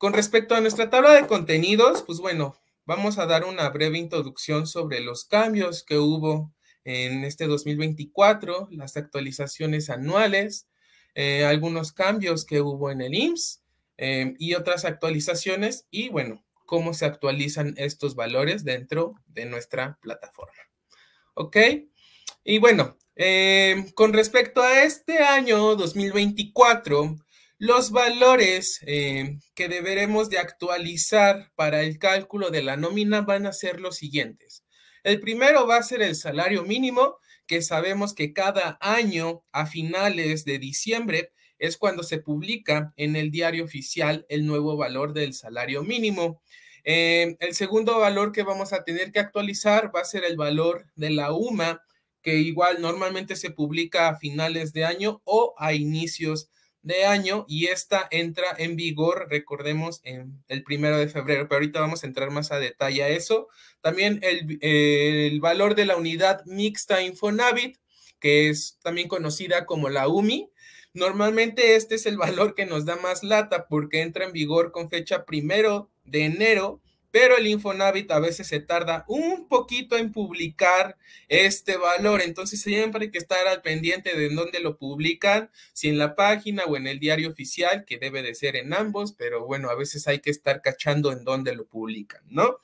Con respecto a nuestra tabla de contenidos, pues bueno, vamos a dar una breve introducción sobre los cambios que hubo en este 2024, las actualizaciones anuales, eh, algunos cambios que hubo en el IMSS eh, y otras actualizaciones y bueno, cómo se actualizan estos valores dentro de nuestra plataforma. ¿Ok? Y bueno, eh, con respecto a este año 2024, los valores eh, que deberemos de actualizar para el cálculo de la nómina van a ser los siguientes. El primero va a ser el salario mínimo, que sabemos que cada año a finales de diciembre es cuando se publica en el diario oficial el nuevo valor del salario mínimo. Eh, el segundo valor que vamos a tener que actualizar va a ser el valor de la UMA, que igual normalmente se publica a finales de año o a inicios de de año y esta entra en vigor, recordemos, en el primero de febrero, pero ahorita vamos a entrar más a detalle a eso. También el, el valor de la unidad mixta Infonavit, que es también conocida como la UMI. Normalmente este es el valor que nos da más lata porque entra en vigor con fecha primero de enero pero el Infonavit a veces se tarda un poquito en publicar este valor, entonces siempre hay que estar al pendiente de en dónde lo publican, si en la página o en el diario oficial, que debe de ser en ambos, pero bueno, a veces hay que estar cachando en dónde lo publican, ¿no?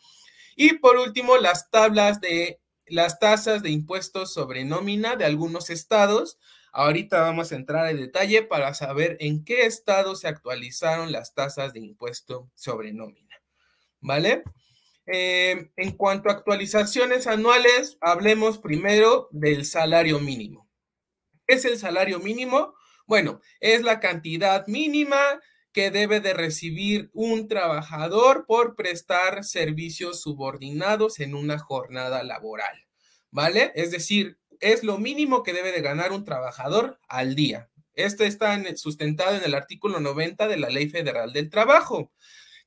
Y por último, las tablas de las tasas de impuestos sobre nómina de algunos estados. Ahorita vamos a entrar en detalle para saber en qué estado se actualizaron las tasas de impuesto sobre nómina. ¿vale? Eh, en cuanto a actualizaciones anuales, hablemos primero del salario mínimo. ¿Qué es el salario mínimo? Bueno, es la cantidad mínima que debe de recibir un trabajador por prestar servicios subordinados en una jornada laboral, ¿vale? Es decir, es lo mínimo que debe de ganar un trabajador al día. Esto está sustentado en el artículo 90 de la Ley Federal del Trabajo.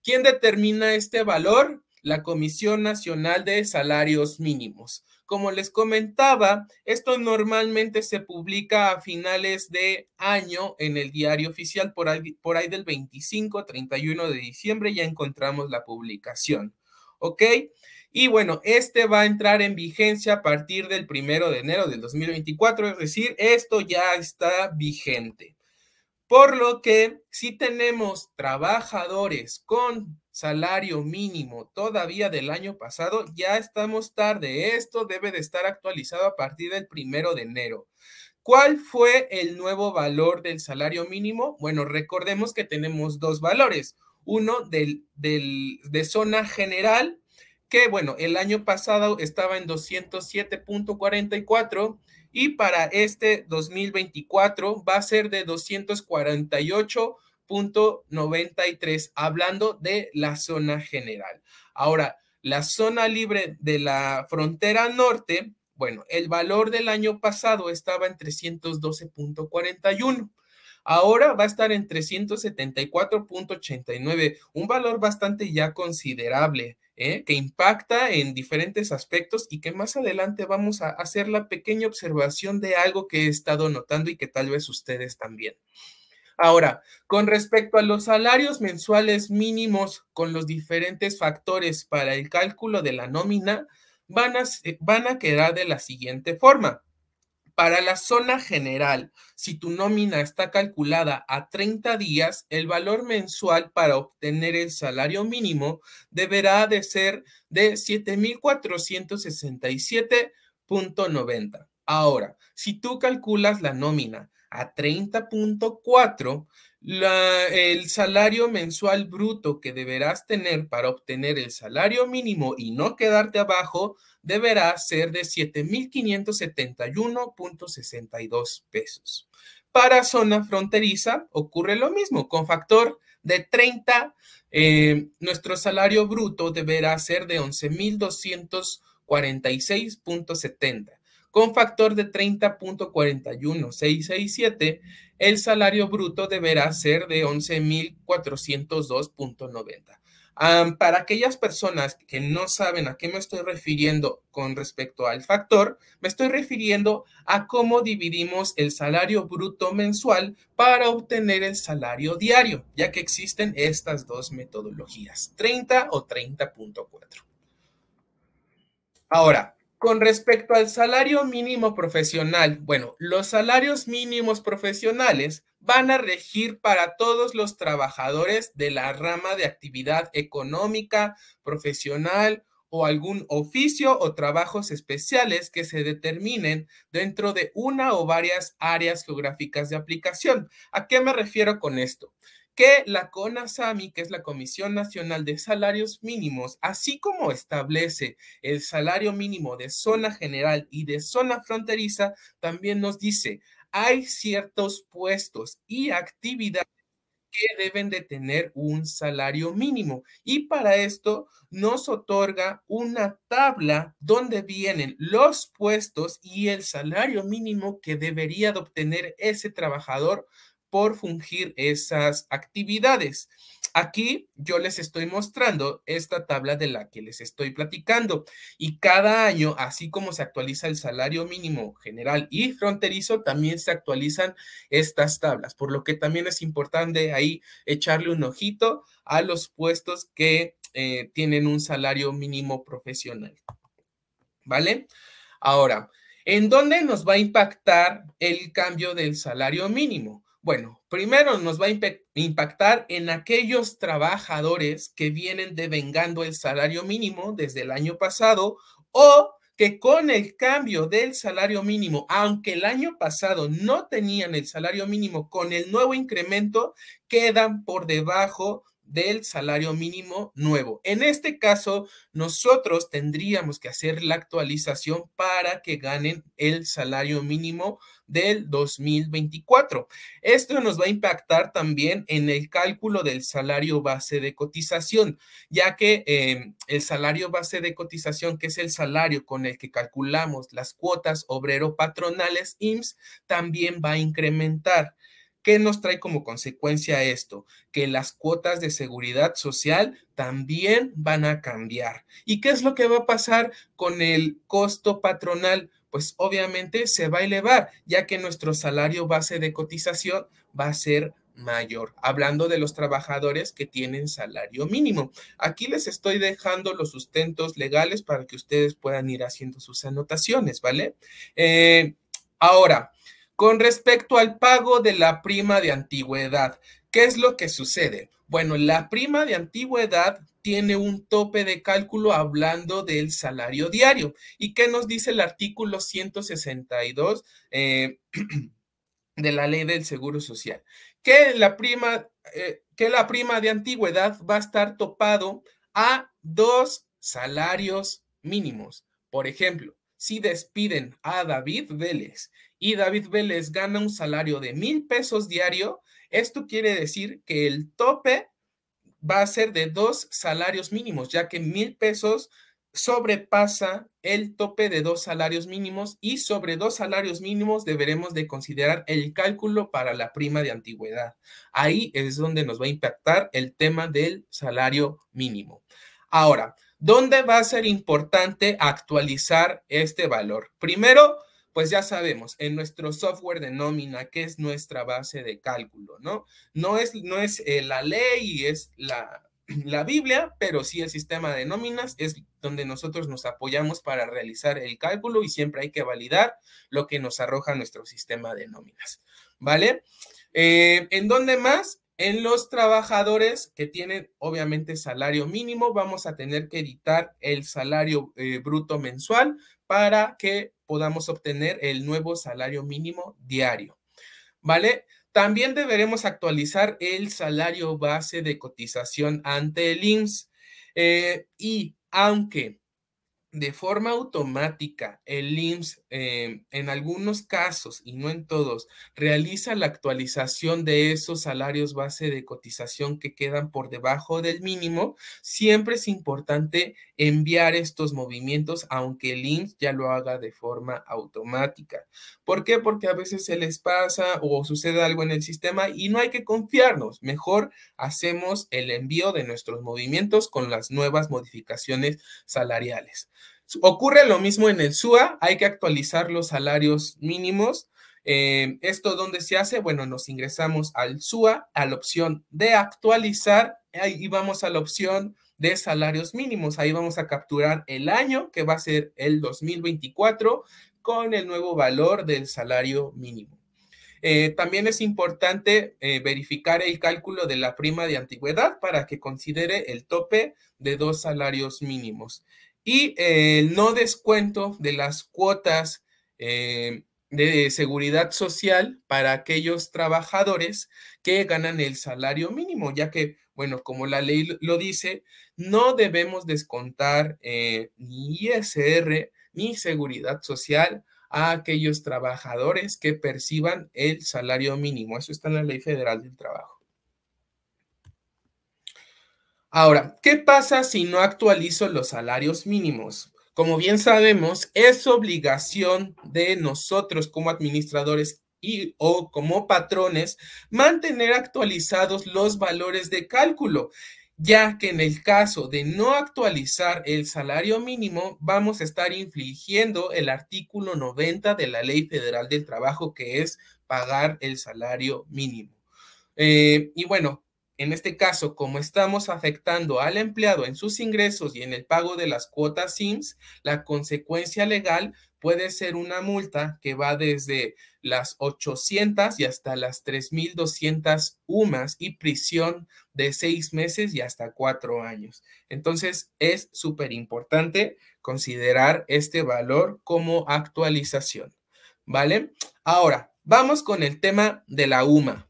¿Quién determina este valor? La Comisión Nacional de Salarios Mínimos. Como les comentaba, esto normalmente se publica a finales de año en el diario oficial, por ahí, del 25, 31 de diciembre ya encontramos la publicación. ¿Ok? Y bueno, este va a entrar en vigencia a partir del primero de enero del 2024, es decir, esto ya está vigente. Por lo que si tenemos trabajadores con salario mínimo todavía del año pasado, ya estamos tarde. Esto debe de estar actualizado a partir del primero de enero. ¿Cuál fue el nuevo valor del salario mínimo? Bueno, recordemos que tenemos dos valores. Uno de zona general, que bueno, el año pasado estaba en 207.44 y para este 2024 va a ser de 248.93, hablando de la zona general. Ahora, la zona libre de la frontera norte, bueno, el valor del año pasado estaba en 312.41. Ahora va a estar en 374.89, un valor bastante ya considerable. ¿eh? que impacta en diferentes aspectos y que más adelante vamos a hacer la pequeña observación de algo que he estado notando y que tal vez ustedes también. Ahora, con respecto a los salarios mensuales mínimos con los diferentes factores para el cálculo de la nómina, van eh, van a quedar de la siguiente forma. Para la zona general, si tu nómina está calculada a 30 días, el valor mensual para obtener el salario mínimo deberá de ser de 7.467.90. Ahora, si tú calculas la nómina a 30.4, el salario mensual bruto que deberás tener para obtener el salario mínimo y no quedarte abajo deberá ser de 7.571.62 pesos. Para zona fronteriza ocurre lo mismo, con factor de 30, eh, nuestro salario bruto deberá ser de 11.246.70 con factor de 30.41667, el salario bruto deberá ser de 11.402.90. para aquellas personas que no saben a qué me estoy refiriendo con respecto al factor, me estoy refiriendo a cómo dividimos el salario bruto mensual para obtener el salario diario, ya que existen estas dos metodologías, 30 o 30.4. Ahora, con respecto al salario mínimo profesional, bueno, los salarios mínimos profesionales van a regir para todos los trabajadores de la rama de actividad económica, profesional o algún oficio o trabajos especiales que se determinen dentro de una o varias áreas geográficas de aplicación. ¿A qué me refiero con esto? que la CONASAMI, que es la Comisión Nacional de Salarios Mínimos, así como establece el salario mínimo de zona general y de zona fronteriza, también nos dice, hay ciertos puestos y actividades que deben de tener un salario mínimo. Y para esto nos otorga una tabla donde vienen los puestos y el salario mínimo que debería de obtener ese trabajador por fungir esas actividades. Aquí yo les estoy mostrando esta tabla de la que les estoy platicando y cada año, así como se actualiza el salario mínimo general y fronterizo, también se actualizan estas tablas, por lo que también es importante ahí echarle un ojito a los puestos que eh, tienen un salario mínimo profesional. ¿Vale? Ahora, ¿en dónde nos va a impactar el cambio del salario mínimo? Bueno, primero nos va a impactar en aquellos trabajadores que vienen devengando el salario mínimo desde el año pasado o que con el cambio del salario mínimo, aunque el año pasado no tenían el salario mínimo, con el nuevo incremento quedan por debajo del salario mínimo nuevo. En este caso, nosotros tendríamos que hacer la actualización para que ganen el salario mínimo del 2024. Esto nos va a impactar también en el cálculo del salario base de cotización, ya que eh, el salario base de cotización, que es el salario con el que calculamos las cuotas obrero patronales IMSS, también va a incrementar. ¿Qué nos trae como consecuencia esto? Que las cuotas de seguridad social también van a cambiar. ¿Y qué es lo que va a pasar con el costo patronal? Pues obviamente se va a elevar, ya que nuestro salario base de cotización va a ser mayor, hablando de los trabajadores que tienen salario mínimo. Aquí les estoy dejando los sustentos legales para que ustedes puedan ir haciendo sus anotaciones, ¿vale? Eh, ahora, con respecto al pago de la prima de antigüedad, ¿qué es lo que sucede? Bueno, la prima de antigüedad tiene un tope de cálculo hablando del salario diario. ¿Y qué nos dice el artículo 162 eh, de la ley del Seguro Social? Que la prima, eh, que la prima de antigüedad va a estar topado a dos salarios mínimos. Por ejemplo, si despiden a David Vélez y David Vélez gana un salario de mil pesos diario, esto quiere decir que el tope va a ser de dos salarios mínimos, ya que mil pesos sobrepasa el tope de dos salarios mínimos y sobre dos salarios mínimos deberemos de considerar el cálculo para la prima de antigüedad. Ahí es donde nos va a impactar el tema del salario mínimo. Ahora, ¿dónde va a ser importante actualizar este valor? Primero, pues ya sabemos, en nuestro software de nómina, que es nuestra base de cálculo, ¿no? No es, no es eh, la ley y es la, la Biblia, pero sí el sistema de nóminas es donde nosotros nos apoyamos para realizar el cálculo y siempre hay que validar lo que nos arroja nuestro sistema de nóminas, ¿vale? Eh, ¿En dónde más? En los trabajadores que tienen obviamente salario mínimo, vamos a tener que editar el salario eh, bruto mensual para que podamos obtener el nuevo salario mínimo diario. ¿Vale? También deberemos actualizar el salario base de cotización ante el IMSS. Eh, y aunque de forma automática, el IMSS eh, en algunos casos y no en todos realiza la actualización de esos salarios base de cotización que quedan por debajo del mínimo, siempre es importante enviar estos movimientos aunque el IMSS ya lo haga de forma automática. ¿Por qué? Porque a veces se les pasa o sucede algo en el sistema y no hay que confiarnos. Mejor hacemos el envío de nuestros movimientos con las nuevas modificaciones salariales. Ocurre lo mismo en el SUA, hay que actualizar los salarios mínimos. Eh, ¿Esto dónde se hace? Bueno, nos ingresamos al SUA, a la opción de actualizar ahí vamos a la opción de salarios mínimos. Ahí vamos a capturar el año que va a ser el 2024 con el nuevo valor del salario mínimo. Eh, también es importante eh, verificar el cálculo de la prima de antigüedad para que considere el tope de dos salarios mínimos y eh, el no descuento de las cuotas eh, de seguridad social para aquellos trabajadores que ganan el salario mínimo, ya que, bueno, como la ley lo dice, no debemos descontar eh, ni ISR ni seguridad social a aquellos trabajadores que perciban el salario mínimo. Eso está en la Ley Federal del Trabajo. Ahora, ¿qué pasa si no actualizo los salarios mínimos? Como bien sabemos, es obligación de nosotros como administradores y o como patrones mantener actualizados los valores de cálculo, ya que en el caso de no actualizar el salario mínimo, vamos a estar infligiendo el artículo 90 de la Ley Federal del Trabajo, que es pagar el salario mínimo. Eh, y bueno, en este caso, como estamos afectando al empleado en sus ingresos y en el pago de las cuotas SIMS, la consecuencia legal puede ser una multa que va desde las 800 y hasta las 3.200 UMAS y prisión de seis meses y hasta cuatro años. Entonces, es súper importante considerar este valor como actualización, ¿vale? Ahora, vamos con el tema de la UMA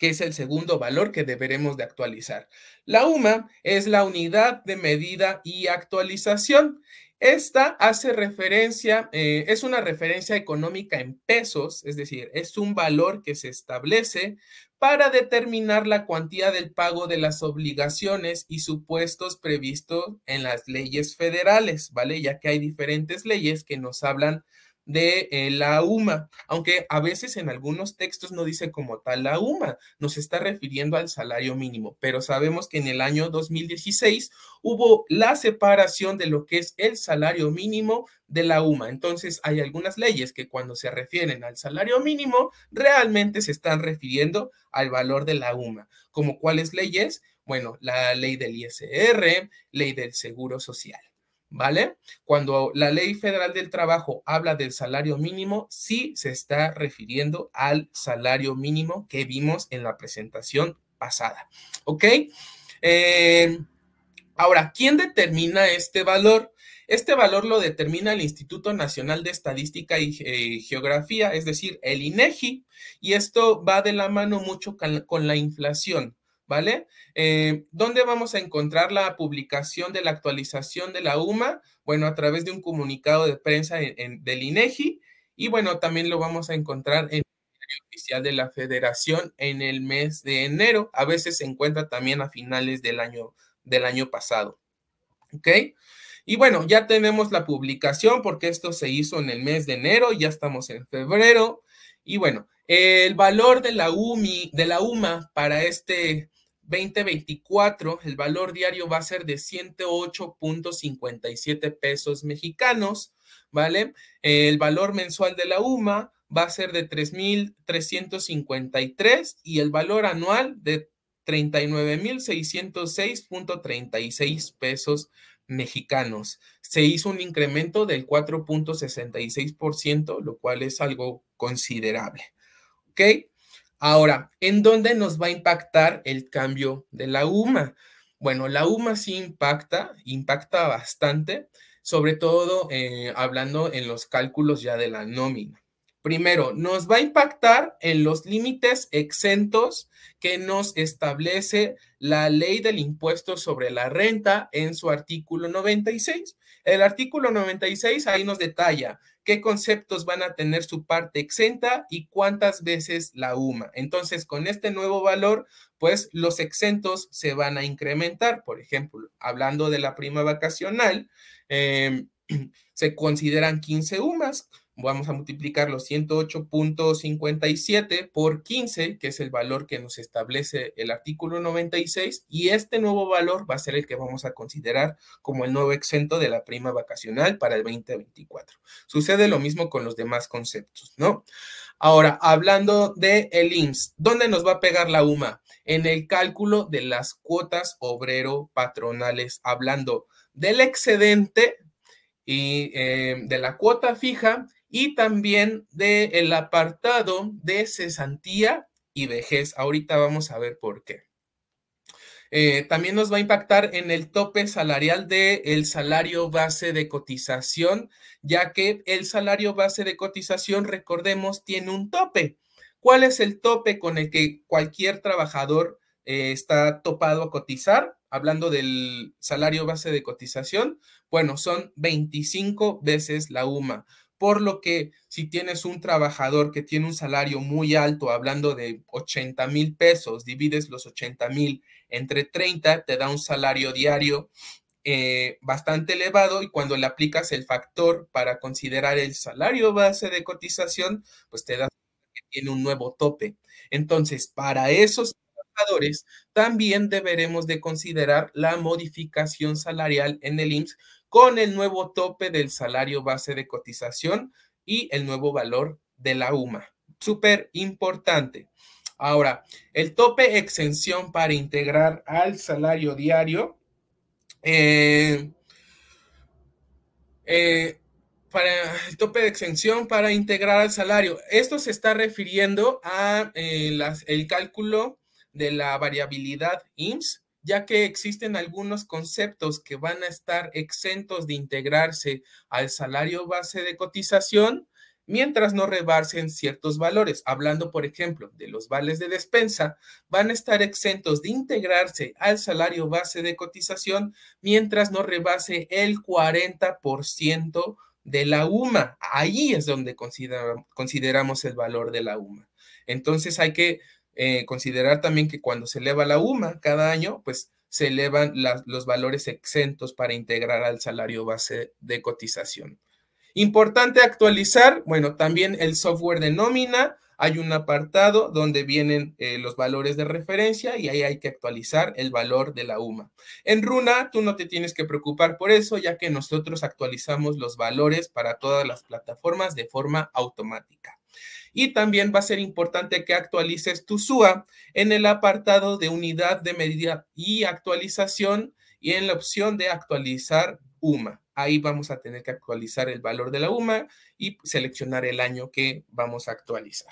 que es el segundo valor que deberemos de actualizar. La UMA es la unidad de medida y actualización. Esta hace referencia, eh, es una referencia económica en pesos, es decir, es un valor que se establece para determinar la cuantía del pago de las obligaciones y supuestos previstos en las leyes federales, ¿vale? Ya que hay diferentes leyes que nos hablan de eh, la UMA, aunque a veces en algunos textos no dice como tal la UMA, nos está refiriendo al salario mínimo, pero sabemos que en el año 2016 hubo la separación de lo que es el salario mínimo de la UMA. Entonces, hay algunas leyes que cuando se refieren al salario mínimo, realmente se están refiriendo al valor de la UMA. ¿Como cuáles leyes? Bueno, la ley del ISR, ley del Seguro Social. ¿vale? Cuando la ley federal del trabajo habla del salario mínimo, sí se está refiriendo al salario mínimo que vimos en la presentación pasada, ¿ok? Eh, ahora, ¿quién determina este valor? Este valor lo determina el Instituto Nacional de Estadística y eh, Geografía, es decir, el INEGI, e y esto va de la mano mucho con la inflación. ¿vale? Eh, ¿Dónde vamos a encontrar la publicación de la actualización de la UMA? Bueno, a través de un comunicado de prensa del INEGI y bueno, también lo vamos a encontrar en el oficial de la federación en el mes de enero. A veces se encuentra también a finales del año, del año pasado. ¿Ok? Y bueno, ya tenemos la publicación porque esto se hizo en el mes de enero, ya estamos en febrero. Y bueno, el valor de la, UMI, de la UMA para este 2024, el valor diario va a ser de 108.57 pesos mexicanos, ¿vale? El valor mensual de la UMA va a ser de 3.353 y el valor anual de 39.606.36 pesos mexicanos. Se hizo un incremento del 4.66%, lo cual es algo considerable. ¿Ok? Ahora, ¿en dónde nos va a impactar el cambio de la UMA? Bueno, la UMA sí impacta, impacta bastante, sobre todo eh, hablando en los cálculos ya de la nómina. Primero, nos va a impactar en los límites exentos que nos establece la ley del impuesto sobre la renta en su artículo 96. El artículo 96 ahí nos detalla qué conceptos van a tener su parte exenta y cuántas veces la UMA. Entonces, con este nuevo valor, pues los exentos se van a incrementar. Por ejemplo, hablando de la prima vacacional, em, se consideran 15 UMAS, vamos a multiplicar los 108.57 por 15, que es el valor que nos establece el artículo 96, y este nuevo valor va a ser el que vamos a considerar como el nuevo exento de la prima vacacional para el 2024. Sucede lo mismo con los demás conceptos, ¿no? Ahora, hablando de el IMSS, ¿dónde nos va a pegar la UMA? En el cálculo de las cuotas obrero patronales, hablando del excedente y eh, de la cuota fija y también del apartado de cesantía y vejez. Ahorita vamos a ver por qué. Eh, también nos va a impactar en el tope salarial del el salario base de cotización, ya que el salario base de cotización, recordemos, tiene un tope. ¿Cuál es el tope con el que cualquier trabajador eh, está topado a cotizar? Hablando del salario base de cotización, bueno, son 25 veces la UMA. Por lo que si tienes un trabajador que tiene un salario muy alto, hablando de 80 mil pesos, divides los 80 mil entre 30, te da un salario diario eh, bastante elevado y cuando le aplicas el factor para considerar el salario base de cotización, pues te da que tiene un nuevo tope. Entonces, para esos trabajadores, también deberemos de considerar la modificación salarial en el IMSS con el nuevo tope del salario base de cotización y el nuevo valor de la UMA. Súper importante. Ahora, el tope exención para integrar al salario diario. Eh, eh, para el tope de exención para integrar al salario. Esto se está refiriendo a eh, el cálculo de la variabilidad IMSS ya que existen algunos conceptos que van a estar exentos de integrarse al salario base de cotización mientras no rebasen ciertos valores. Hablando, por ejemplo, de los vales de despensa, van a estar exentos de integrarse al salario base de cotización mientras no rebase el 40% de la UMA. Ahí es donde consideramos el valor de la UMA. Entonces hay que eh, considerar también que cuando se eleva la UMA cada año, pues se elevan los valores exentos para integrar al salario base de cotización. Importante actualizar, bueno, también el software de nómina. Hay un apartado donde vienen eh, los valores de referencia y ahí hay que actualizar el valor de la UMA. En Runa, tú no te tienes que preocupar por eso, ya que nosotros actualizamos los valores para todas las plataformas de forma automática. Y también va a ser importante que actualices tu SUA en el apartado de unidad de medida y actualización y en la opción de actualizar UMA. Ahí vamos a tener que actualizar el valor de la UMA y seleccionar el año que vamos a actualizar.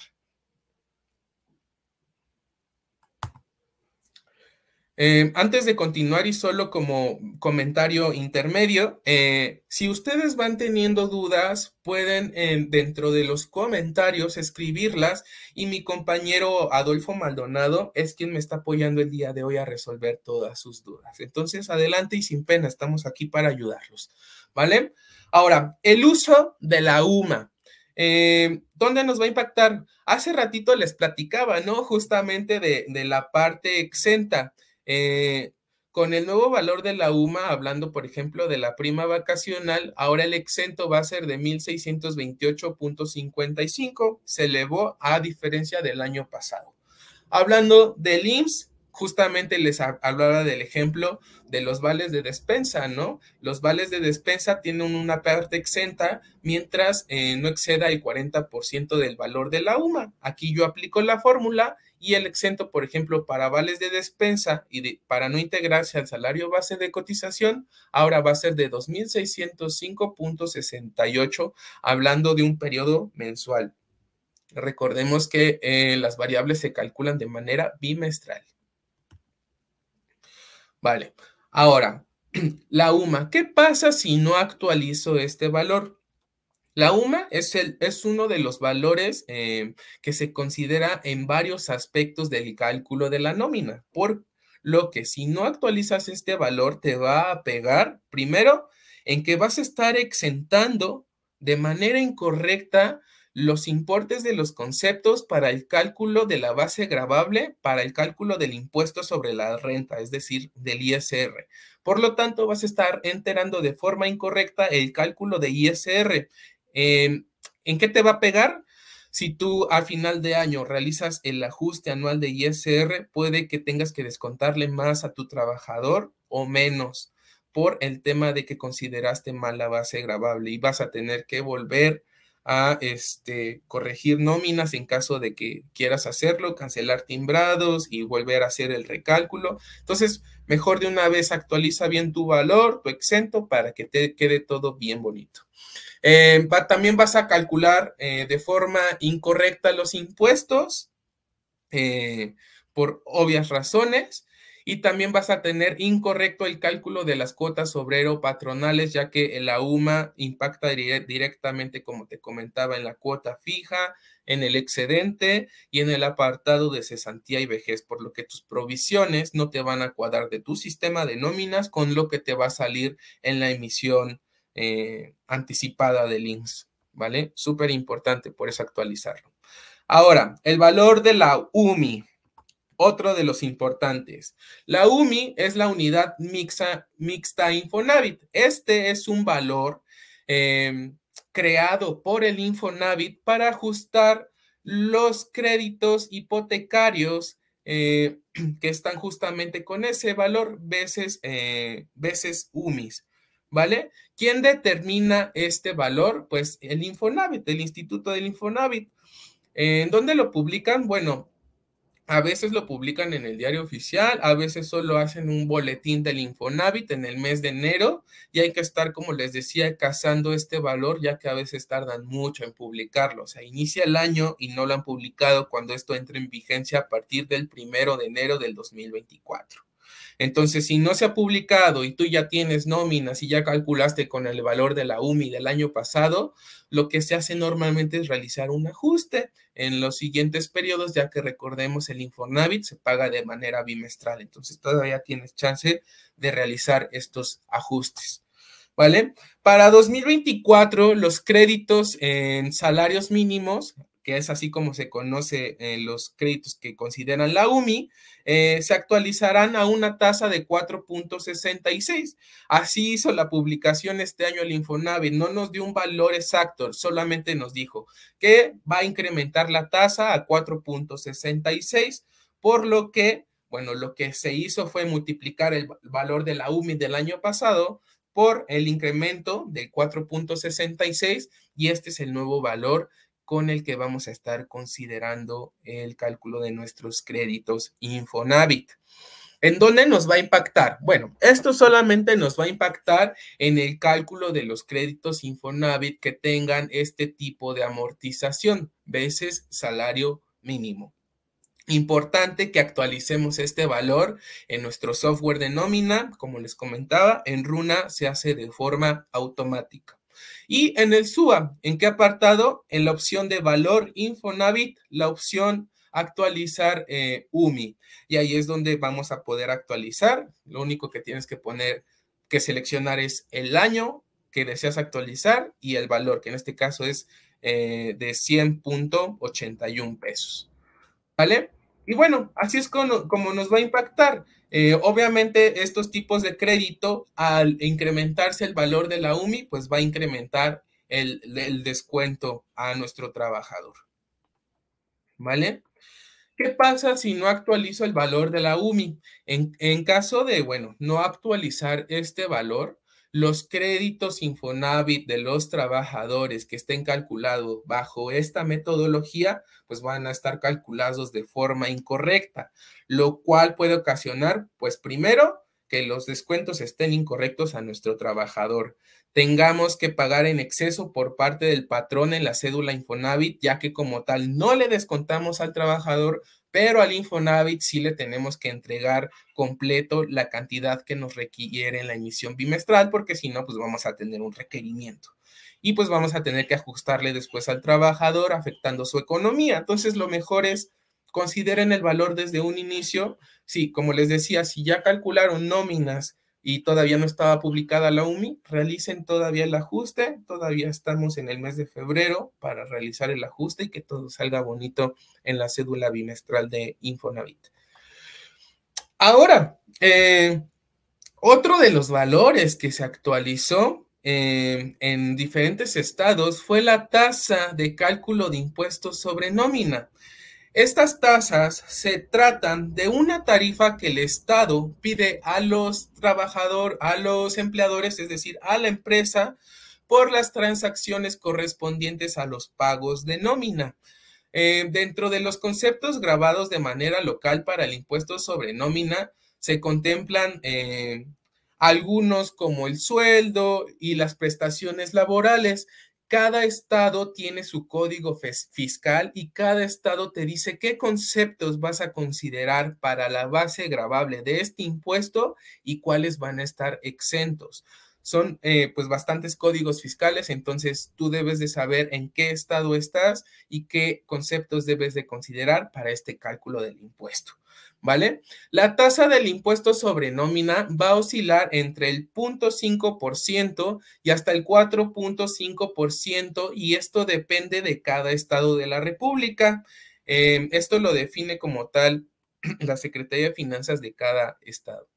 Eh, antes de continuar y solo como comentario intermedio, eh, si ustedes van teniendo dudas, pueden eh, dentro de los comentarios escribirlas y mi compañero Adolfo Maldonado es quien me está apoyando el día de hoy a resolver todas sus dudas. Entonces, adelante y sin pena, estamos aquí para ayudarlos, ¿vale? Ahora, el uso de la UMA. ¿Dónde nos va a impactar? Hace ratito les platicaba, ¿no? Justamente de, de la parte exenta. Eh, con el nuevo valor de la UMA, hablando por ejemplo de la prima vacacional, ahora el exento va a ser de 1628.55, se elevó a diferencia del año pasado. Hablando del IMSS, justamente les hablaba del ejemplo de los vales de despensa, ¿no? Los vales de despensa tienen una parte exenta mientras eh, no exceda el 40% del valor de la UMA. Aquí yo aplico la fórmula y el exento, por ejemplo, para vales de despensa y para no integrarse al salario base de cotización, ahora va a ser de 2.605.68, hablando de un periodo mensual. Recordemos que eh, las variables se calculan de manera bimestral. Vale, ahora, la UMA, ¿qué pasa si no actualizo este valor? La UMA es, uno de los valores eh, que se considera en varios aspectos del cálculo de la nómina, por lo que si no actualizas este valor te va a pegar, primero, en que vas a estar exentando de manera incorrecta los importes de los conceptos para el cálculo de la base gravable para el cálculo del impuesto sobre la renta, es decir, del ISR. Por lo tanto, vas a estar enterando de forma incorrecta el cálculo de ISR, Em, ¿En qué te va a pegar? Si tú al final de año realizas el ajuste anual de ISR, puede que tengas que descontarle más a tu trabajador o menos por el tema de que consideraste mala base grabable y vas a tener que volver a este, corregir nóminas en caso de que quieras hacerlo, cancelar timbrados y volver a hacer el recálculo. Entonces, mejor de una vez actualiza bien tu valor, tu exento, para que te quede todo bien bonito. Eh, también vas a calcular eh, de forma incorrecta los impuestos eh, por obvias razones y también vas a tener incorrecto el cálculo de las cuotas obrero patronales, ya que la UMA impacta directamente, como te comentaba, en la cuota fija, en el excedente y en el apartado de cesantía y vejez, por lo que tus provisiones no te van a cuadrar de tu sistema de nóminas con lo que te va a salir en la emisión eh, anticipada de links, ¿vale? Súper importante, por eso actualizarlo. Ahora, el valor de la UMI otro de los importantes. La UMI es la unidad mixta, mixta Infonavit. Este es un valor em, creado por el Infonavit para ajustar los créditos hipotecarios eh, que están justamente con ese valor veces, eh, veces UMIS. ¿Vale? ¿Quién determina este valor? Pues el Infonavit, el Instituto del Infonavit. ¿En dónde lo publican? Bueno, a veces lo publican en el diario oficial, a veces solo hacen un boletín del Infonavit en el mes de enero y hay que estar, como les decía, cazando este valor ya que a veces tardan mucho en publicarlo. O sea, inicia el año y no lo han publicado cuando esto entre en vigencia a partir del primero de enero del 2024. Entonces, si no se ha publicado y tú ya tienes nóminas y ya calculaste con el valor de la UMI del año pasado, lo que se hace normalmente es realizar un ajuste en los siguientes periodos, ya que recordemos el Infonavit se paga de manera bimestral. Entonces, todavía tienes chance de realizar estos ajustes. ¿Vale? Para 2024, los créditos en salarios mínimos que es así como se conoce los créditos que consideran la UMI, eh, se actualizarán a una tasa de 4.66. Así hizo la publicación este año el Infonavit, no nos dio un valor exacto, solamente nos dijo que va a incrementar la tasa a 4.66, por lo que, bueno, lo que se hizo fue multiplicar el valor de la UMI del año pasado por el incremento de 4.66 y este es el nuevo valor con el que vamos a estar considerando el cálculo de nuestros créditos Infonavit. ¿En dónde nos va a impactar? Bueno, esto solamente nos va a impactar en el cálculo de los créditos Infonavit que tengan este tipo de amortización veces salario mínimo. Importante que actualicemos este valor en nuestro software de nómina, como les comentaba, en Runa se hace de forma automática. Y en el SUA, ¿en qué apartado? En la opción de valor Infonavit, la opción actualizar eh, UMI. Y ahí es donde vamos a poder actualizar. Lo único que tienes que poner, que seleccionar es el año que deseas actualizar y el valor, que en este caso es eh, de 100.81 pesos. ¿Vale? Y bueno, así es como nos va a impactar. Eh, obviamente estos tipos de crédito, al incrementarse el valor de la UMI, pues va a incrementar el, descuento a nuestro trabajador. ¿Vale? ¿Qué pasa si no actualizo el valor de la UMI? En, en, caso de, bueno, no actualizar este valor, los créditos Infonavit de los trabajadores que estén calculados bajo esta metodología, pues van a estar calculados de forma incorrecta, lo cual puede ocasionar, pues primero, que los descuentos estén incorrectos a nuestro trabajador. Tengamos que pagar en exceso por parte del patrón en la cédula Infonavit, ya que como tal no le descontamos al trabajador pero al Infonavit sí le tenemos que entregar completo la cantidad que nos requiere en la emisión bimestral, porque si no, pues vamos a tener un requerimiento. Y pues vamos a tener que ajustarle después al trabajador, afectando su economía. Entonces, lo mejor es consideren el valor desde un inicio. Sí, como les decía, si ya calcularon nóminas y todavía no estaba publicada la UMI, realicen todavía el ajuste, todavía estamos en el mes de febrero para realizar el ajuste y que todo salga bonito en la cédula bimestral de Infonavit. Ahora, eh, otro de los valores que se actualizó eh, en diferentes estados fue la tasa de cálculo de impuestos sobre nómina. Estas tasas se tratan de una tarifa que el Estado pide a los trabajadores, a los empleadores, es decir, a la empresa, por las transacciones correspondientes a los pagos de nómina. Eh, dentro de los conceptos grabados de manera local para el impuesto sobre nómina, se contemplan eh, algunos como el sueldo y las prestaciones laborales, cada estado tiene su código fiscal y cada estado te dice qué conceptos vas a considerar para la base gravable de este impuesto y cuáles van a estar exentos. Son eh, pues bastantes códigos fiscales, entonces tú debes de saber en qué estado estás y qué conceptos debes de considerar para este cálculo del impuesto. ¿vale? La tasa del impuesto sobre nómina va a oscilar entre el 0.5% y hasta el 4.5% y esto depende de cada estado de la República. Em, esto lo define como tal la Secretaría de Finanzas de cada estado.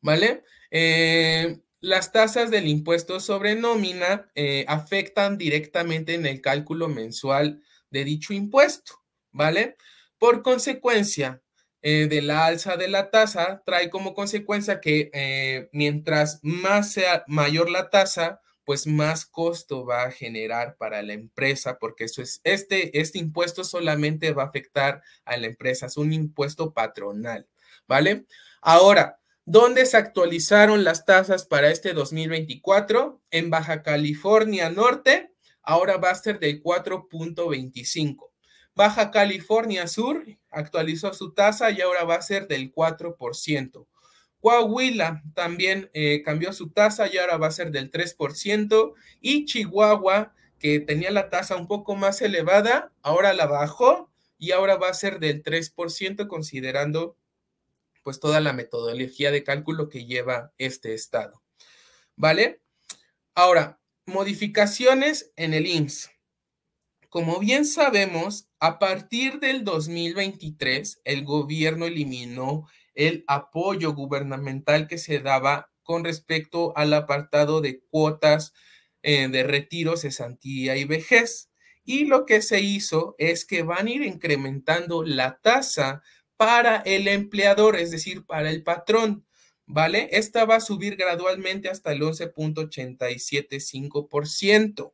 ¿Vale? Em, las tasas del impuesto sobre nómina eh, afectan directamente en el cálculo mensual de dicho impuesto, ¿vale? Por consecuencia, eh, de la alza de la tasa trae como consecuencia que eh, mientras más sea mayor la tasa, pues más costo va a generar para la empresa, porque eso es, este, este impuesto solamente va a afectar a la empresa, es un impuesto patronal, ¿vale? Ahora, ¿dónde se actualizaron las tasas para este 2024? En Baja California Norte, ahora va a ser de 4.25. Baja California Sur actualizó su tasa y ahora va a ser del 4%. Coahuila también eh, cambió su tasa y ahora va a ser del 3%. Y Chihuahua, que tenía la tasa un poco más elevada, ahora la bajó y ahora va a ser del 3% considerando pues toda la metodología de cálculo que lleva este estado. ¿Vale? Ahora, modificaciones en el IMSS. Como bien sabemos, a partir del 2023, el gobierno eliminó el apoyo gubernamental que se daba con respecto al apartado de cuotas eh, de retiro, cesantía y vejez. Y lo que se hizo es que van a ir incrementando la tasa para el empleador, es decir, para el patrón, ¿vale? Esta va a subir gradualmente hasta el 11.875%.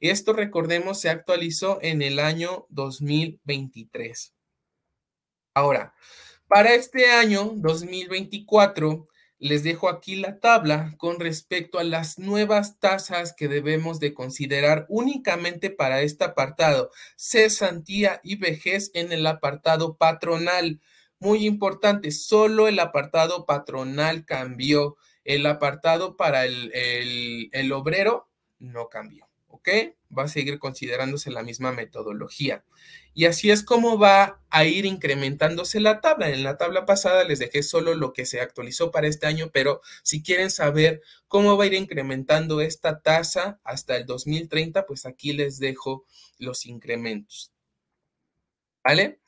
Esto, recordemos, se actualizó en el año 2023. Ahora, para este año 2024, les dejo aquí la tabla con respecto a las nuevas tasas que debemos de considerar únicamente para este apartado, cesantía y vejez en el apartado patronal. Muy importante, solo el apartado patronal cambió, el apartado para el, el obrero no cambió. Va a seguir considerándose la misma metodología. Y así es como va a ir incrementándose la tabla. En la tabla pasada les dejé solo lo que se actualizó para este año, pero si quieren saber cómo va a ir incrementando esta tasa hasta el 2030, pues aquí les dejo los incrementos. ¿Vale?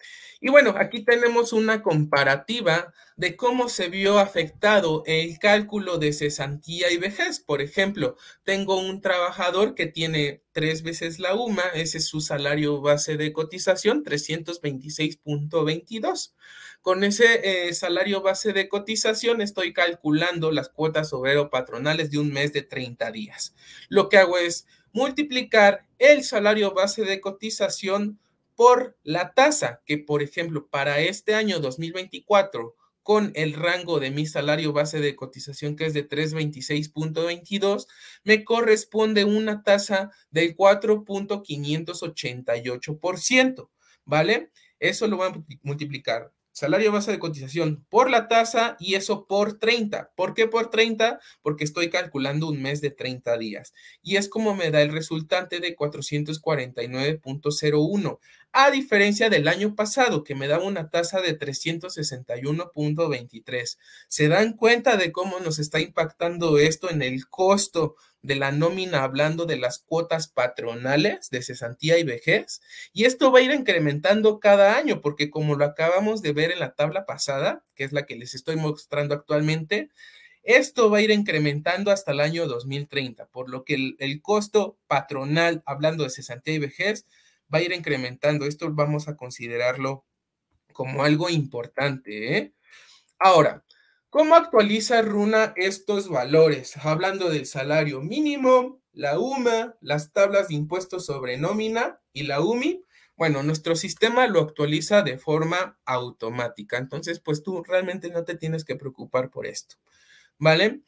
Y bueno, aquí tenemos una comparativa de cómo se vio afectado el cálculo de cesantía y vejez. Por ejemplo, tengo un trabajador que tiene tres veces la UMA, ese es su salario base de cotización, 326.22. Con ese eh, salario base de cotización estoy calculando las cuotas obrero-patronales de un mes de 30 días. Lo que hago es multiplicar el salario base de cotización por la tasa, que por ejemplo para este año 2024, con el rango de mi salario base de cotización que es de 326.22, me corresponde una tasa del 4.588%, ¿vale? Eso lo voy a multiplicar salario base de cotización por la tasa y eso por 30. ¿Por qué por 30? Porque estoy calculando un mes de 30 días y es como me da el resultante de 449.01, a diferencia del año pasado que me daba una tasa de 361.23. ¿Se dan cuenta de cómo nos está impactando esto en el costo de la nómina hablando de las cuotas patronales de cesantía y vejez. Y esto va a ir incrementando cada año, porque como lo acabamos de ver en la tabla pasada, que es la que les estoy mostrando actualmente, esto va a ir incrementando hasta el año 2030, por lo que el, costo patronal, hablando de cesantía y vejez, va a ir incrementando. Esto vamos a considerarlo como algo importante. ¿eh? Ahora, ¿Cómo actualiza Runa estos valores? Hablando del salario mínimo, la UMA, las tablas de impuestos sobre nómina y la UMI. Bueno, nuestro sistema lo actualiza de forma automática. Entonces, pues tú realmente no te tienes que preocupar por esto. ¿Vale?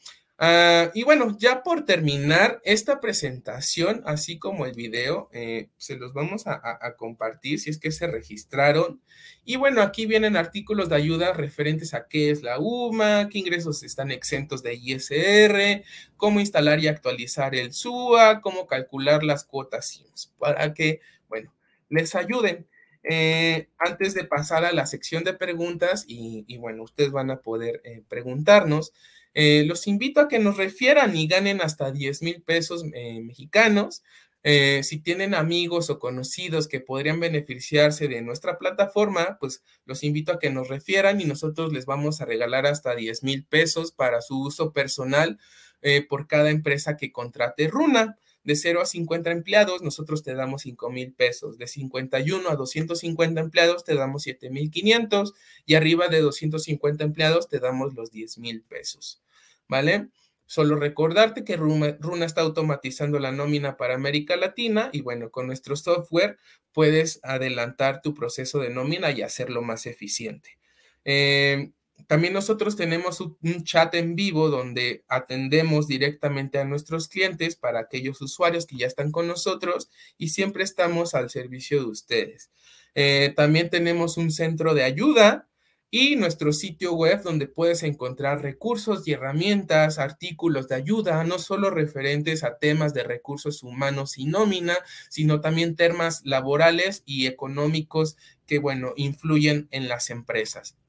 Ah, y bueno, ya por terminar esta presentación, así como el video, eh, se los vamos a, compartir si es que se registraron. Y bueno, aquí vienen artículos de ayuda referentes a qué es la UMA, qué ingresos están exentos de ISR, cómo instalar y actualizar el SUA, cómo calcular las cuotas para que, bueno, les ayuden. Eh, antes de pasar a la sección de preguntas, y, bueno, ustedes van a poder eh, preguntarnos. Eh, los invito a que nos refieran y ganen hasta 10 mil pesos eh, mexicanos. Eh, si tienen amigos o conocidos que podrían beneficiarse de nuestra plataforma, pues los invito a que nos refieran y nosotros les vamos a regalar hasta 10 mil pesos para su uso personal por cada empresa que contrate Runa. De 0 a 50 empleados, nosotros te damos 5 mil pesos. De 51 a 250 empleados, te damos 7,500. mil Y arriba de 250 empleados, te damos los 10 mil pesos. ¿Vale? Solo recordarte que Runa, está automatizando la nómina para América Latina y bueno, con nuestro software puedes adelantar tu proceso de nómina y hacerlo más eficiente. Eh, también nosotros tenemos un chat en vivo donde atendemos directamente a nuestros clientes para aquellos usuarios que ya están con nosotros y siempre estamos al servicio de ustedes. Eh, también tenemos un centro de ayuda y nuestro sitio web donde puedes encontrar recursos y herramientas, artículos de ayuda, no solo referentes a temas de recursos humanos y nómina, sino también temas laborales y económicos que, bueno, influyen en las empresas.